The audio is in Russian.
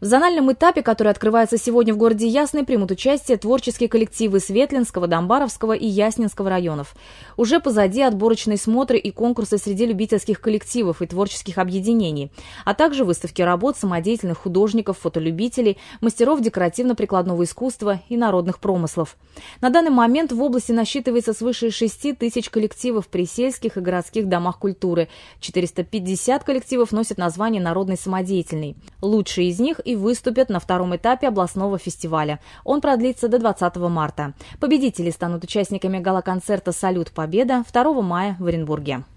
В зональном этапе, который открывается сегодня в городе Ясный, примут участие творческие коллективы Светлинского, Домбаровского и Яснинского районов. Уже позади отборочные смотры и конкурсы среди любительских коллективов и творческих объединений, а также выставки работ самодеятельных художников, фотолюбителей, мастеров декоративно-прикладного искусства и народных промыслов. На данный момент в области насчитывается свыше 6 тысяч коллективов при сельских и городских домах культуры. 450 коллективов носят название «Народный самодеятельный». Лучшие из них и выступят на втором этапе областного фестиваля. Он продлится до 20 марта. Победители станут участниками гала-концерта «Салют Победа» 2 мая в Оренбурге.